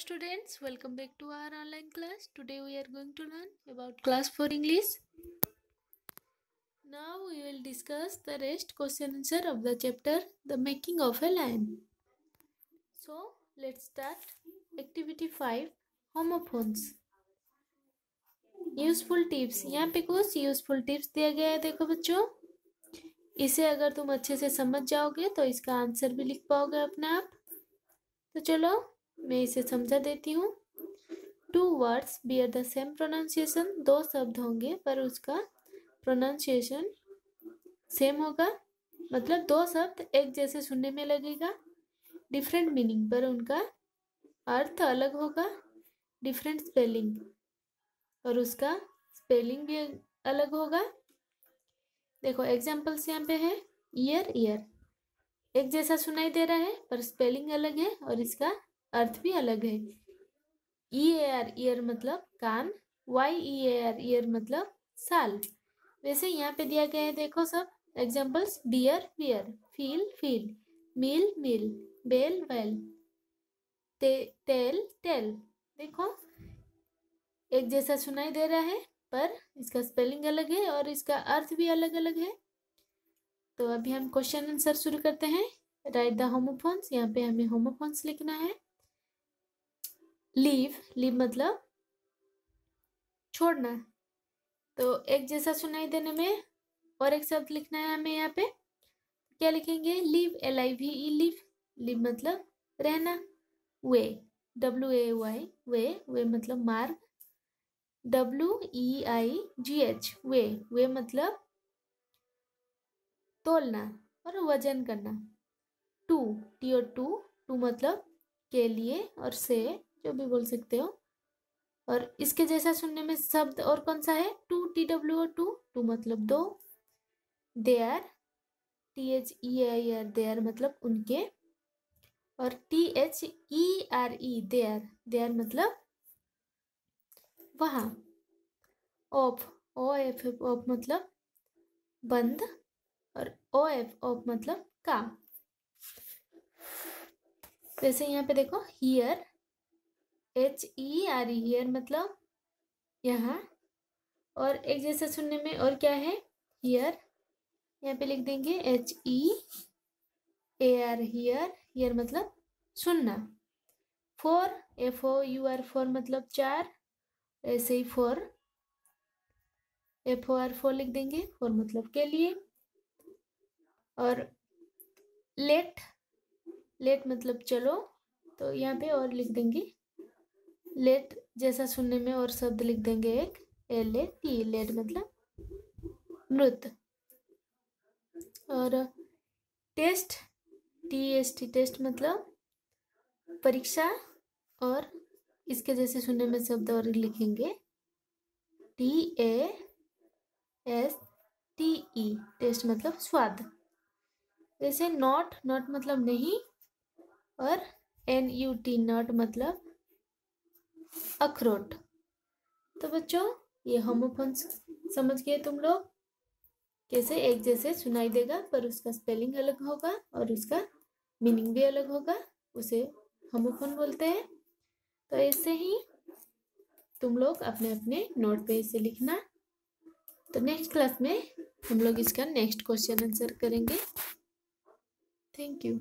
students welcome back to our online class today we are going to learn about class 4 english now we will discuss the rest question answer of the chapter the making of a line so let's start activity 5 homophones useful tips यहाँ पे कुछ useful tips दिया गया है देखो बच्चों इसे अगर तुम अच्छे से समझ जाओगे तो इसका आंसर भी लिख पाओगे अपने आप तो चलो मैं इसे समझा देती हूँ two words bear the same pronunciation दो शब्द होंगे पर उसका प्रोनाउंसिएशन सेम होगा मतलब दो शब्द एक जैसे सुनने में लगेगा डिफरेंट मीनिंग पर उनका अर्थ अलग होगा डिफरेंट स्पेलिंग और उसका स्पेलिंग भी अलग होगा देखो एग्जाम्पल्स यहाँ पे है ईयर ईयर एक जैसा सुनाई दे रहा है पर स्पेलिंग अलग है और इसका अर्थ भी अलग है ई ए आर ईयर मतलब कान Y E A R year मतलब साल वैसे यहाँ पे दिया गया है देखो सब examples bear bear feel feel mill mill bell well ते, तेल तेल देखो एक जैसा सुनाई दे रहा है पर इसका स्पेलिंग अलग है और इसका अर्थ भी अलग अलग है तो अभी हम क्वेश्चन आंसर शुरू करते हैं राइट द होमोफोन्स यहाँ पे हमें होमोफोन्स लिखना है लीव लीव मतलब छोड़ना तो एक जैसा सुनाई देने में और एक शब्द लिखना है हमें यहाँ पे क्या लिखेंगे live L I V E live live मतलब रहना वे डब्ल्यू ए वाई वे वे मतलब मार्ग डब्ल्यू ई आई जी एच वे वे मतलब तोलना और वजन करना टू टी और टू टू मतलब के लिए और से जो भी बोल सकते हो और इसके जैसा सुनने में शब्द और कौन सा है two T W O two to मतलब दो their T H E I R they are मतलब उनके और T H E R E there they are मतलब वहाँ off O F F off मतलब बंद और ओ एफ ऑफ मतलब का जैसे यहाँ पे देखो here H E R year मतलब यहाँ और एक जैसा सुनने में और क्या है हियर यहाँ पे लिख देंगे H E A R hear hear मतलब सुनना four F O U R four मतलब चार ऐसे ही for F O R for लिख देंगे फोर मतलब के लिए और लेट लेट मतलब चलो तो यहाँ पे और लिख देंगे लेट जैसा सुनने में और शब्द लिख देंगे एक एल ए टी लेट मतलब मृत और test T S T test मतलब परीक्षा और इसके जैसे सुनने में शब्द और लिखेंगे T A S T E taste मतलब स्वाद जैसे नॉट नॉट मतलब नहीं और एन यू टी नॉट मतलब अखरोट तो बच्चों ये होमोफोन्स समझ गए तुम लोग कैसे एक जैसे सुनाई देगा पर उसका स्पेलिंग अलग होगा और उसका मीनिंग भी अलग होगा उसे होमोफोन बोलते हैं तो ऐसे ही तुम लोग अपने अपने नोट पे इसे लिखना तो नेक्स्ट क्लास में हम लोग इसका नेक्स्ट क्वेश्चन आंसर करेंगे थैंक यू